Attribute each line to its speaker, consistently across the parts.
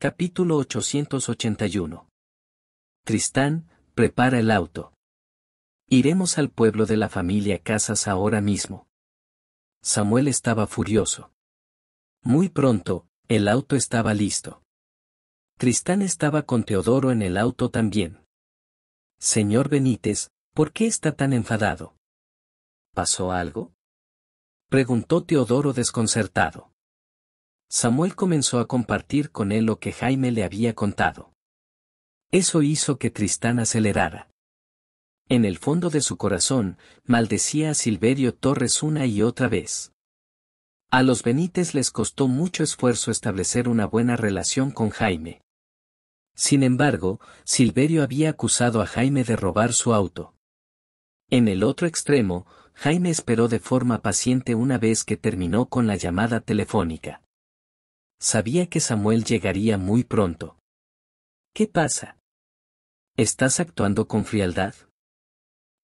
Speaker 1: Capítulo 881. Tristán, prepara el auto. Iremos al pueblo de la familia Casas ahora mismo. Samuel estaba furioso. Muy pronto, el auto estaba listo. Tristán estaba con Teodoro en el auto también. Señor Benítez, ¿por qué está tan enfadado? ¿Pasó algo? Preguntó Teodoro desconcertado. Samuel comenzó a compartir con él lo que Jaime le había contado. Eso hizo que Tristán acelerara. En el fondo de su corazón, maldecía a Silverio Torres una y otra vez. A los Benítez les costó mucho esfuerzo establecer una buena relación con Jaime. Sin embargo, Silverio había acusado a Jaime de robar su auto. En el otro extremo, Jaime esperó de forma paciente una vez que terminó con la llamada telefónica. Sabía que Samuel llegaría muy pronto. ¿Qué pasa? ¿Estás actuando con frialdad?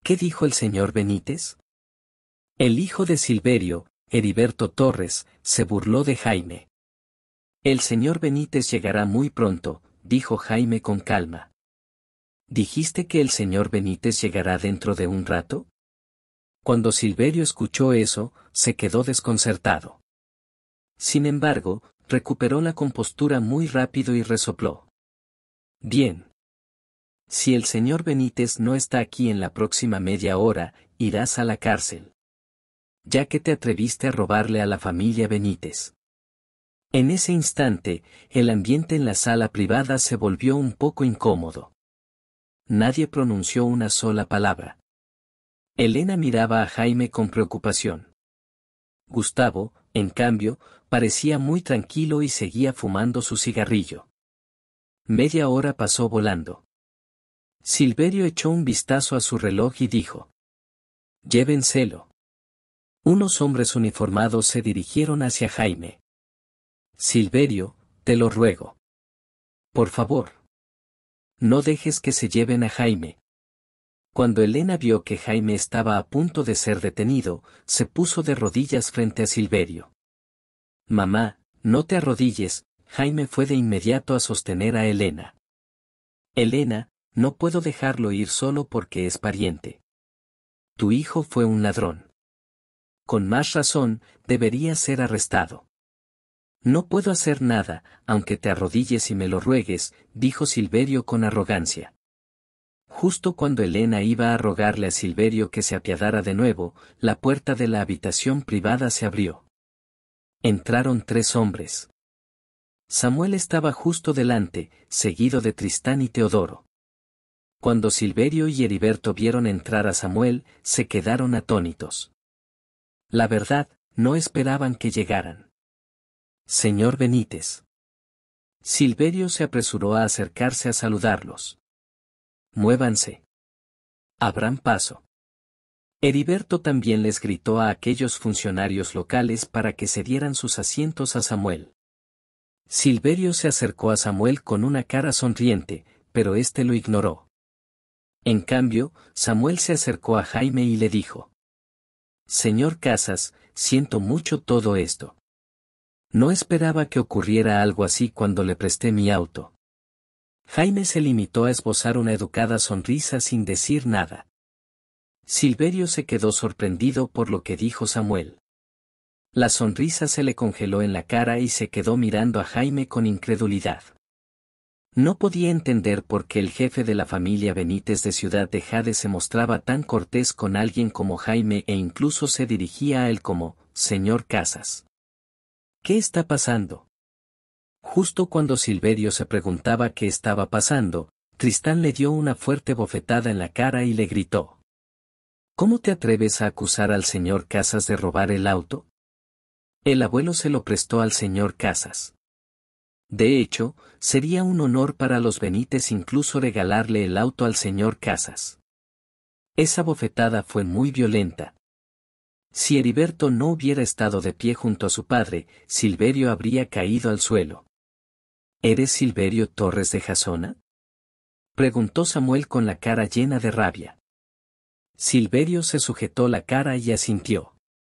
Speaker 1: ¿Qué dijo el señor Benítez? El hijo de Silverio, Heriberto Torres, se burló de Jaime. El señor Benítez llegará muy pronto, dijo Jaime con calma. ¿Dijiste que el señor Benítez llegará dentro de un rato? Cuando Silverio escuchó eso, se quedó desconcertado. Sin embargo, recuperó la compostura muy rápido y resopló. Bien. Si el señor Benítez no está aquí en la próxima media hora, irás a la cárcel. Ya que te atreviste a robarle a la familia Benítez. En ese instante, el ambiente en la sala privada se volvió un poco incómodo. Nadie pronunció una sola palabra. Elena miraba a Jaime con preocupación. Gustavo, en cambio, parecía muy tranquilo y seguía fumando su cigarrillo. Media hora pasó volando. Silverio echó un vistazo a su reloj y dijo. Llévenselo. Unos hombres uniformados se dirigieron hacia Jaime. Silverio, te lo ruego. Por favor. No dejes que se lleven a Jaime. Cuando Elena vio que Jaime estaba a punto de ser detenido, se puso de rodillas frente a Silverio. Mamá, no te arrodilles, Jaime fue de inmediato a sostener a Elena. Elena, no puedo dejarlo ir solo porque es pariente. Tu hijo fue un ladrón. Con más razón, debería ser arrestado. No puedo hacer nada, aunque te arrodilles y me lo ruegues, dijo Silverio con arrogancia. Justo cuando Elena iba a rogarle a Silverio que se apiadara de nuevo, la puerta de la habitación privada se abrió. Entraron tres hombres. Samuel estaba justo delante, seguido de Tristán y Teodoro. Cuando Silverio y Heriberto vieron entrar a Samuel, se quedaron atónitos. La verdad, no esperaban que llegaran. Señor Benítez. Silverio se apresuró a acercarse a saludarlos. Muévanse. Habrán paso. Heriberto también les gritó a aquellos funcionarios locales para que se dieran sus asientos a Samuel. Silverio se acercó a Samuel con una cara sonriente, pero éste lo ignoró. En cambio, Samuel se acercó a Jaime y le dijo, Señor Casas, siento mucho todo esto. No esperaba que ocurriera algo así cuando le presté mi auto. Jaime se limitó a esbozar una educada sonrisa sin decir nada. Silverio se quedó sorprendido por lo que dijo Samuel. La sonrisa se le congeló en la cara y se quedó mirando a Jaime con incredulidad. No podía entender por qué el jefe de la familia Benítez de Ciudad de Jade se mostraba tan cortés con alguien como Jaime e incluso se dirigía a él como, señor Casas. ¿Qué está pasando? Justo cuando Silverio se preguntaba qué estaba pasando, Tristán le dio una fuerte bofetada en la cara y le gritó. ¿Cómo te atreves a acusar al señor Casas de robar el auto? El abuelo se lo prestó al señor Casas. De hecho, sería un honor para los Benítez incluso regalarle el auto al señor Casas. Esa bofetada fue muy violenta. Si Heriberto no hubiera estado de pie junto a su padre, Silverio habría caído al suelo. ¿Eres Silverio Torres de Jasona? Preguntó Samuel con la cara llena de rabia. Silverio se sujetó la cara y asintió.